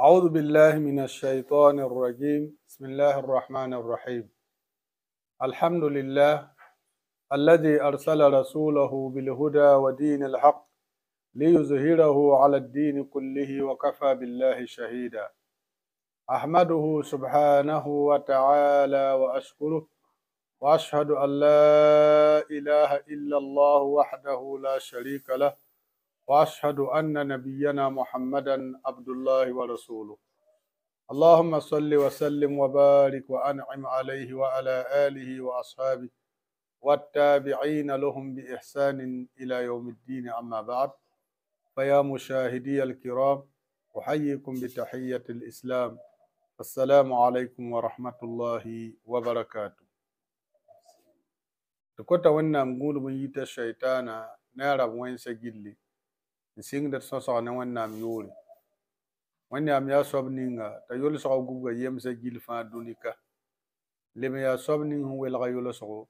أعوذ بالله من الشيطان الرجيم بسم الله الرحمن الرحيم الحمد لله الذي أرسل رسوله بالهدى ودين الحق ليظهره على الدين كله وكفى بالله شهيدا أحمده سبحانه وتعالى وأشكره وأشهد أن لا إله إلا الله وحده لا شريك له واشهد ان نبينا محمدا عبد الله ورسوله اللهم صل وسلم وبارك وانعم عليه وعلى اله واصحابه والتابعين لهم باحسان الى يوم الدين اما بعد فيا مشاهدي الكرام احييكم بتحيه الاسلام السلام عليكم ورحمه الله وبركاته تكوتا ونا مغول من يتا شيطانا نارب وين سجلي sɩngd d sõsg ne wẽnnaam yoore wẽnnaam yaa soab nga t'a yolsg gubga yemsa gil fãa dũnika leb n yaa soab ning sẽn welga yolsgo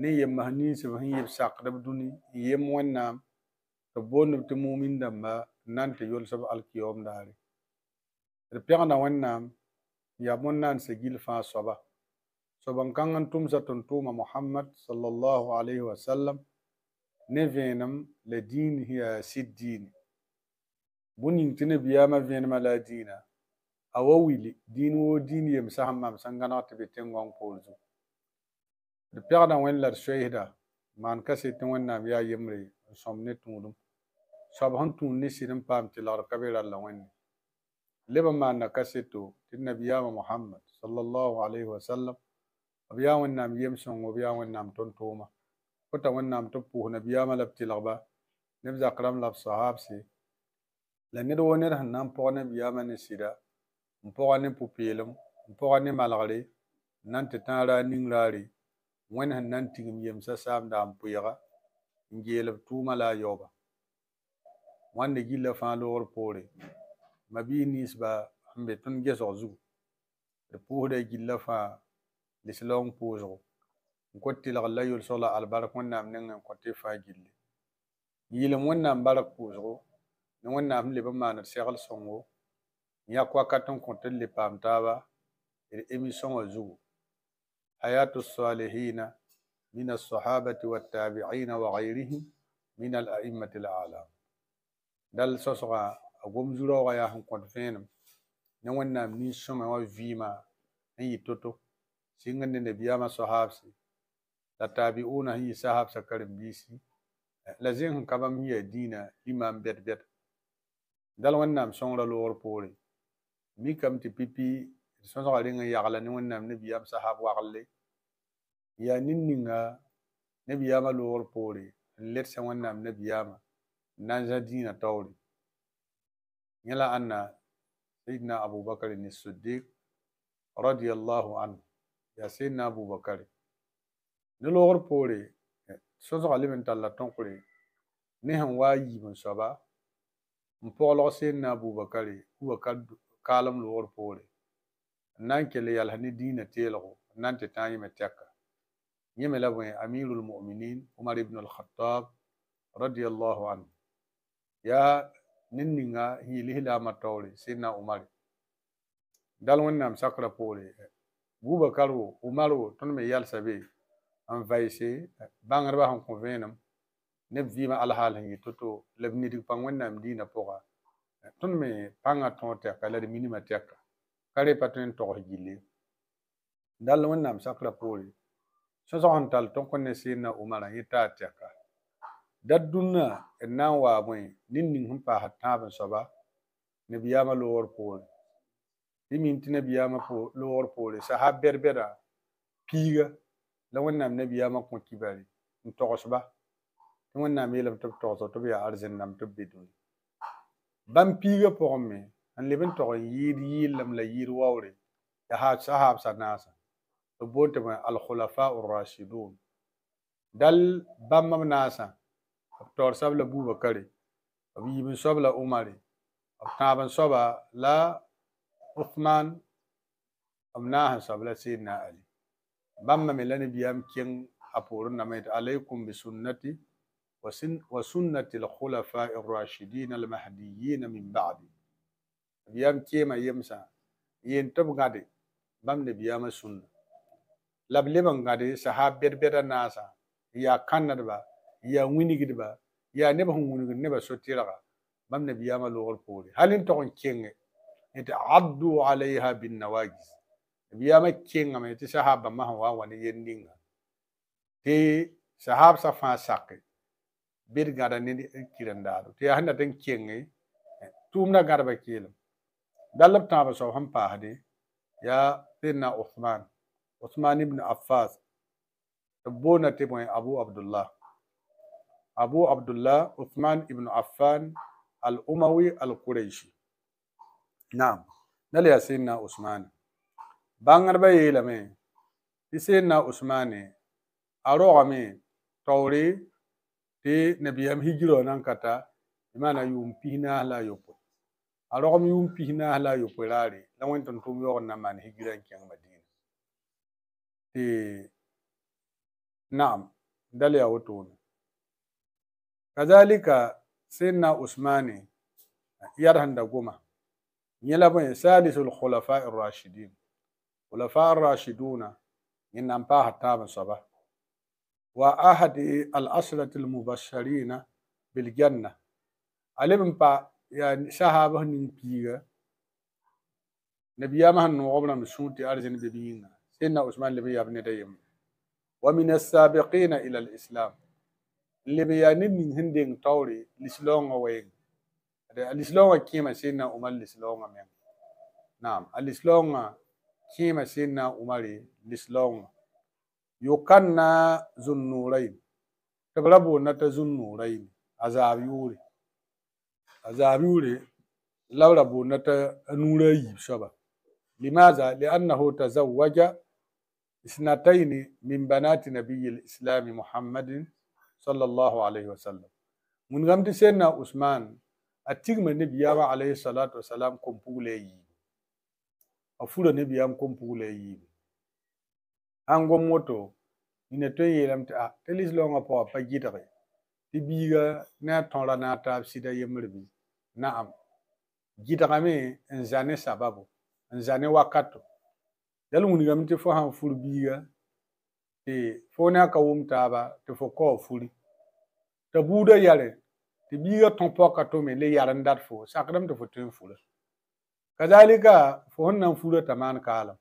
ne n yemmas ninsb sẽn yɩb sakdb dũni n yem wẽnnaam tɩ boond b tɩ mumin dãmba n na n tɩ yolsb alkiyoom daare d pɛgna wẽnnaam n yaa mõn se gil fãa soaba soab n kãng n tʋmsa tʋm-tʋʋma mohamad sallallahu alaihi wasallam ne venam la din sẽn yaa sɩd diine bõn biya ma venam la dina diinã a wa wili diin woo diin yemsa sẽn mam sẽn gãneg be tengon poor zu perdan wen la d man kase ka wen nam ya yemre somne n sabhan ne tũudum soab sẽn tũud ne sɩd n paam tɩlgd ka na kase to, wẽnde leb n maanda ka seto tɩ nabiyaamã sallallahu alaihi wasallam b yaa wẽnnaam yemsẽng b yaa wẽnnaam tʋm-tʋʋma kota wannan tɩ b na biya malabti lagba tɩlgba neb zakrãm la b sahaabse la ned woo ned sẽn na n ne sɩda n ne pʋ-peelem n pʋga ne malgre n na n tɩ nan raa ning raare wẽnd sẽn na n tigim yemsa saamda n pʋɩɩga n geel b tʋʋmã la a yaooba wãnde gilla fãa loogr poore mabii ninsba n be tun gesg zugu d pʋʋsda gilla fãa lislɔng pʋʋsgo gotti la la yul sola al barak wannam nan ko te fa gilli yilam wannam barak ko ne wannam le ban manar shegal songo ya kwa katon ko telle pamta ba ir emission wa zu hayatu salihina min as-sahabati wat tabi'ina wa ghayrihim min al-a'immati al-a'lam dal sosoga agom zuro ga ya han ko fenam ne wannam ni soma wa vima yi toto singan ne biyama sahabsi tattabi'una hi sahab sakarin bisi lazin hun kabam hi dina imam bet bet dal wannan songra lor pore mi kam ti pipi son so garin yakala ni wannan ne am sahab waqalle ya ninninga nabi yama lor pore let sa wannan nabi yama nan za dina tawri yala anna sayyidina abubakar ni siddiq radiyallahu anhu ya sayyidina abubakar Niloogr poore sõsga leb n talla tõkre ne sẽn wa yiib n soaba n pɔglg seenne abubakare ubakar kaalem loogr poore n na n kell yalsa ne diinã teelgo n na n tɩ tãag yẽme tɛka yẽme la bõe amirul muminin umar ibn alkhatab radiallahu anhu yaa ne ninga sẽn yilis la a mataoore seenne umare dal wẽnnaam sakra poore bubakar wo umar wo tõnd me yalsa bee n vaɩse bãngdbã sẽn kõ ne neb vɩɩmã alhaal sẽn yɩ to-to la b nidg pa wẽnnaam me panga ton tɛka kala de minima tɛka ka kare patin tõe n togs gilli dal wẽnnaam sakrã poore sõsg sẽn tall tõk ne sɩɩnã umarã yeta a tɛka dat dũnnã d na n waa pa nin ban soba ne biya ma soaba nebiyaamã loogr min tɩ mim tɩ nebiyaamã loogr poore sahab bɛd-bɛdã piiga لونام نبي يا مكو كيبالي نتوغشبا لونام يلم تبتوغزو تبيا عرزن نام تبيدوي بام بيغا بومي ان لبن تو يير يلم لا يير واوري يا هاك صحاب سناسا تبوتم الخلفاء الراشدون دل بام ناسا تور سابلا بو بكري ابي ابن سابلا عمر ابن سابا لا عثمان ابناها سابلا سيدنا علي bamma mi lani biyam ken aporun namayta alaykum bi sunnati wa sunnati alkhulafa arrashidin almahdiyin min ba'di biyam kema yemsa yen tob gade bamne biyama sunna lableban gade sahabber beda nasa ya kannat ba ya winigid ba ya neba hun winigid neba sotiraga bamne biyama logol pore halin to kon kenge ita addu alayha bin nawajiz biyama kenga me ti sahaba ma wa wani yendinga ti sahab sa fa sakke bir gara ni kirandaru ti handa den kenge tumna garba kelam dalab ta ba so ham pa hadi ya tinna uthman uthman ibn affas na te moy abu abdullah abu abdullah uthman ibn affan al umawi al quraishi na'am nal sinna usman Bangarba yelame, na Usmani, a rogame, taure, te nabiyam hijiro nan kata, imana yum pihina la yopo. A rogam yum pihina la yopo rari, la wenton tum yawon na man hijiran kyang madina. Te, na'am, dale ya wotonu. Kazalika, na a yarhan da goma, nyela bai salisul khulafa rashidin. خلفاء الراشدون إن أمباها تام صبا وأحد الأصلة المبشرين بالجنة علم با يعني صحابة نبيغة نبيامها نوغبنا مسوتي أرزن ببينا سيدنا عثمان اللي لبي ابن ديم ومن السابقين إلى الإسلام اللي لبي نبني هندين طوري لسلون وين الإسلام كيما سيدنا عمر لسلون نعم الإسلام كيما سيدنا عمر الإسلام يقنا ذو النورين تبلبو نتا ذو النورين عذاب يوري عذاب يوري لبلبو نتا نوري شبا لماذا؟ لأنه تزوج اثنتين من بنات نبي الإسلام محمد صلى الله عليه وسلم من غمت سيدنا عثمان أتيغ من نبي عليه الصلاة والسلام كمبولي A foudan e biyam kompou le yi. An gwa mwoto, mi netoye lemte a, eliz loun apwa pa gitare. Ti biyar, nan ton lanan tab si daye mrebi, nan am. Gitare ame, en zane sababou, en zane wakato. Deli mwenye, mwenye te fwa an foud biyar, te fwa ne akawou mtaba, te fwa kwa foud. Te bouda yale, ti biyar tonpwa kato me, le yarendat fwo, sakrem te fwa ten fwole. kazali ka fo fun nan fuda tamani kalam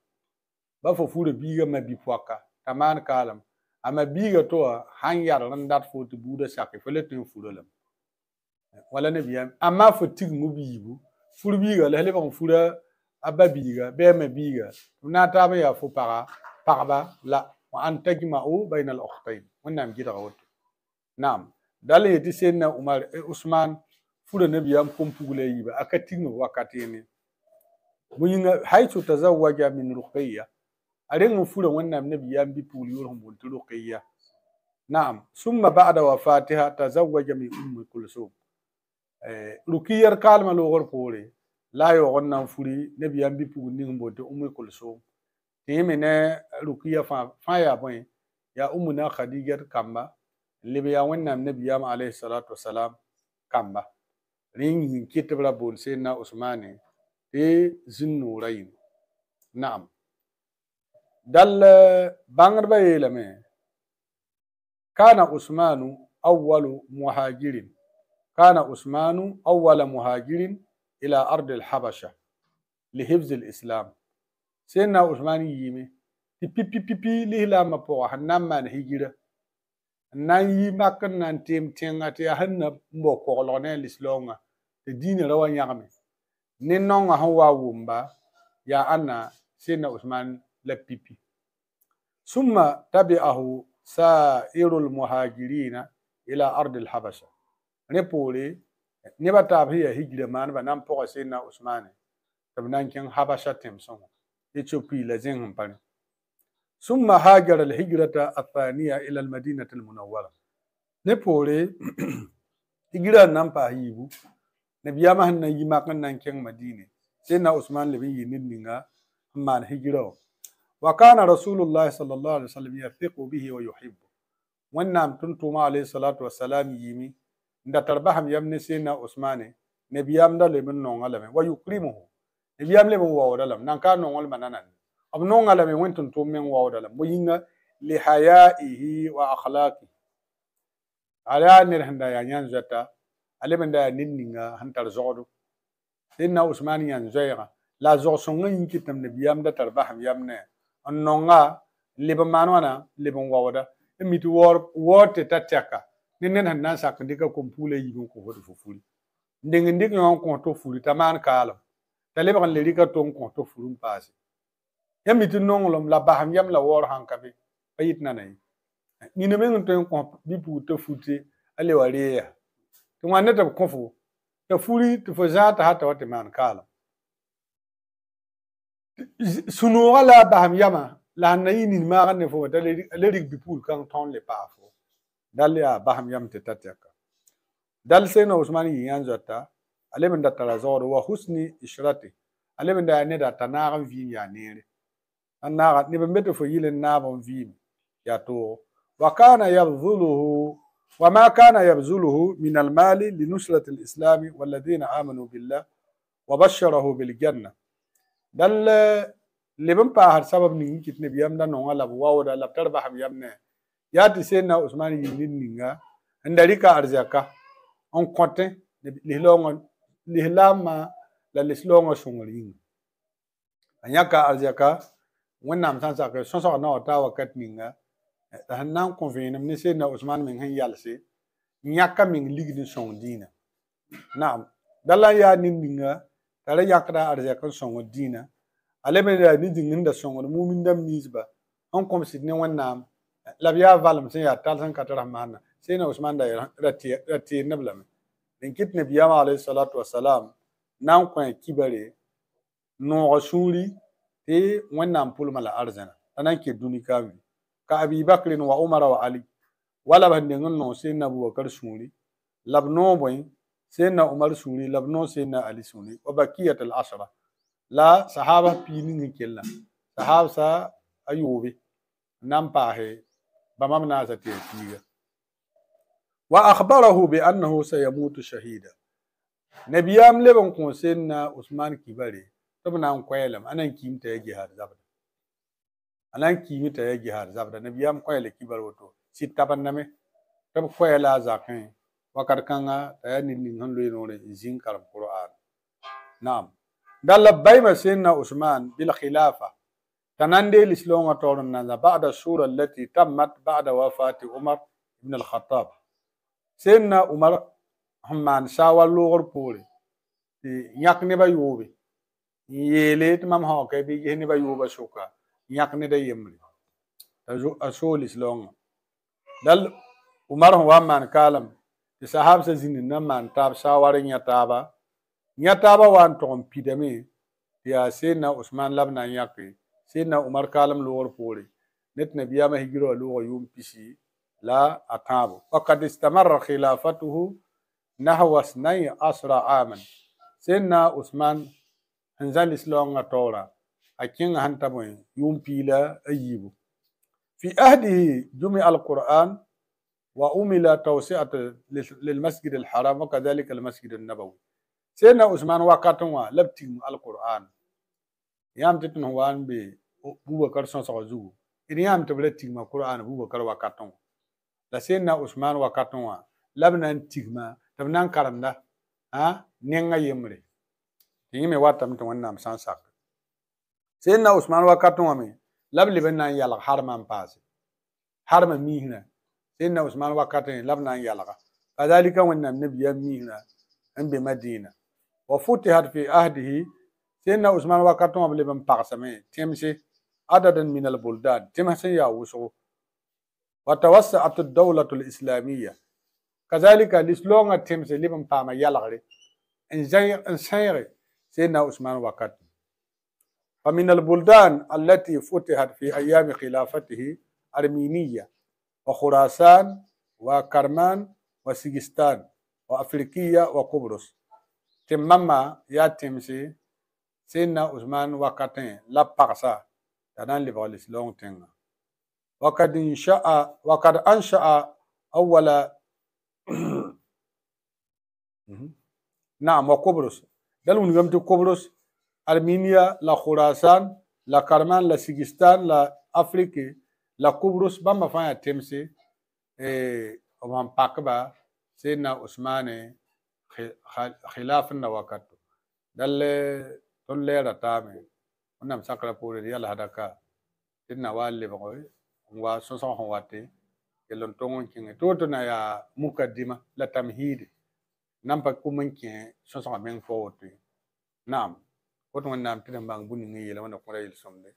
ba fo fuda biga ma bi fuaka tamani kalam ama biga to han yar nan dat fo ti buda shafi fo letin fuda lam wala ne biya amma fo tig mu bi bu fur biga lele ba fuda abba biga be ma biga na ta ba ya fo para parba la wa an tajma u bayna al ukhtayn wannan gida wat nam dalle ti sen na umar eh, usman fuda ne biya kum pugule yiba akati ne wakati ne winga haitu tazawwaja min ruqayya arengu fura wannan nabi yan bi puliyol hum ruqayya na'am summa ba'da wafatiha tazawwaja min ummi kulsum eh ruqayyar kalma logor pore la yo wannan furi nabi yan bi pulni hum bonte ummi kulsum timine ruqayya fa fa ya bon ya ummuna khadijar kamba libiya wannan nabi ma alayhi salatu wassalam kamba rin yin kitbra bon na usmani إيه زنورين نعم دل بانر بيلمه كان عثمان أول مهاجر كان عثمان أول مهاجر إلى أرض الحبشة لحفظ الإسلام سيدنا عثمان يمي تي بي بي بي لي لا ما بو هنام ما هجرة نان يي يمكن نان تيم تينغا تي هن مبو كولون الإسلام دين روان يغمي ni nong han wa wumba ya ana Sina usman la pipi summa tabi'ahu sa'irul muhajirina ila ardil habasha ne pore ne bata ta bi hijira man ba nan poko sina usman tab nan kin habasha tem son ethiopia la zin hum pan summa hajar al hijrata athaniya ila al madinati al munawwara ne pole hijira nan pa hibu na biya ma hanna yi ma kan nan ken madine sai na usman libin yi ninninga amma na hijira wa kana rasulullahi sallallahu alaihi wasallam yafiqu bihi wa yuhibbu wannan tuntuma alaihi salatu wassalam yimi nda tarbaham yamne sai na usman ne biyam da libin non alame wa yukrimuhu ne biyam libin wa wadalam nan ka non wal mananan ab non alame won tuntum men wa wadalam bo yinga li hayaihi wa akhlaqihi ala nirhanda yanyan zata Alebe nda yon nin nga hantar zordou. Den na osman yon zoyran. La zorson yon yon kit namnebyam da tar baham yamnen. An nonga, lebe manwana, lebe nga wada, mity wote tatyaka. Den nen nan sakende ka kompou le yon kou wote founi. Ndengende yon kontou founi, ta man kalam. Talebe yon lelika ton kontou founi mpaze. Yon mity nong lom la baham yam la wote hankabe. Payit nanay. Nin men yon ten yon kontou founi ale waleye ya. Se mwan net ap konfo, se fuli te fwazan ta hata wate man kalan. Suno wala ap baham yaman, la anayin in maran ne fwo, da le rik bipul kan ton le pa fwo. Dal ya ap baham yaman te tatyaka. Dal seno usman yi yanzata, alemen datalazor wak husni ishrati, alemen dayan edata naran vin ya nere. An narat, nebe meto fwe yile nan avan bon vin ya to. Wakana yab vulu ho, وما كان يبذله من المال لنصرة الإسلام والذين آمنوا بالله وبشره بالجنة دل لبن باهر سبب نين كتن بيام دا نوع لب واو دا لب تربح بيام نه يا تسينا عثمان ينين نينغا اندريكا أرزاكا on konte lihlongo lihlama la lislongo shungringa anyaka arzaka wennam sansa ke sonsa na otawa katninga Eh, nan konveye nan mne se na usman mwen yal se mnyaka mwen lig din son dina nan dal la ya nin minga tala yakra arze akran son dina ale mwen ya nin din nin da son moun minda mnis ba an konveye si dine wan nan eh, la vya val mse ya tal san katera mman se na usman daye ratye neble ten kit nebya wale salat wa salam nan konye kibare non resuri te wan nan pou loma la arzen sanan kiye duni kavine كابي بكر وعمر وعلي ولا بندنون سيدنا ابو بكر سوني لبنو بوين سيدنا عمر سوني لبنو سيدنا علي سوني وبقيه العشره لا صحابه بينين كلا صحاب سا ايوبي نام باهي بمامنا زتي واخبره بانه سيموت شهيدا نبيام لبن كون سيدنا عثمان كبري تبنا نعم ان كويلم انا كيم تاجي هذا anan kimi ta yagi har zabda ko koyele kibar woto sit tabanname tab koyela zakin wakar kanga ta ni ni non han loyno ne zin karam qur'an nam dalla bayma sinna usman bil khilafa tanande lislonga torun na za ba'da sura allati tammat ba'da wafati umar ibn al khattab sinna umar humman shawal lugor pore yak ne ba yobe yele tamam ha ka bi ne ba shuka yãkne da yembre a soolis laonga dal umar sẽn wa man kalam ti sahab sahabsã zin na man tab taab saawar yã taaba yã taaba wa n tog n pidame tɩ yaa seedna osman la b na n yãke seedna umar kaalem loogr poore ne tɩ nabiyaamã higira wa loogã yʋʋm pisi la a tãabo fakad istamarra khilafatuhu nahwa snai asra aman seedna usman hanzal za atora أكين هنتموي يوم بيلا أيبو في أهده جمع القرآن وأملا توسعة للمسجد الحرام وكذلك المسجد النبوي سيدنا عثمان وقتوا لبتم القرآن يام تتنهوان بي بوبكر سنسوزو إن يام تبلتم القرآن بكر وقتوا لسيدنا عثمان وقتوا لبنا تيغما تبنا كرمنا ها نينغا يمري تيمي واتم تونام سانساك سيدنا عثمان وقت ومي لب لبنا يلغ حرما باسي حرم ميهنا سيدنا عثمان وقت لبنا يلغ فذلك وان النبي ميهنا ان بمدينه وفتحت في عهده سيدنا عثمان وقت ومي لبن باسمي تمشي عددا من البلدان تمشي يا وسو وتوسعت الدولة الإسلامية كذلك لسلونة تمشي لبن باما يلغري إن سيري سيدنا عثمان وقت فمن البلدان التي فتحت في أيام خلافته أرمينية وخراسان وكرمان وسجستان وأفريقيا وقبرص تمما يا تمسي سينا عثمان وكاتين لا بقصة تنان لبغلس لون تنغ وقد انشأ وقد انشاء أول نعم وقبرص دلون قبرص Armenia, la Khorasan, la Karman, la Sigistan, la Afrique, la Kubrus, bamba fanya temse, eh, Oman pakba, sena Usmane, Nawakatu. na wakatu. tame, unam sakra pure hadaka, tinna en tongon a toto na ya la tamhidi, nampa ki sonsan en fo fort. koto wannam tiɗen mbang bunni ngi yila wona kora yil somde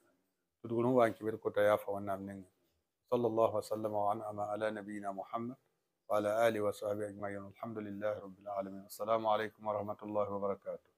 tutugo ɗum wanki ɓeɗa koto yafa wannam nenga sallllahu wa sallama wa anama ala nabiyina muhammad wa ala alihi wa sahbihi ajmain alhamdulillahi rabbil alamin assalamu aleykum wa rahmatullahi wa barakatuh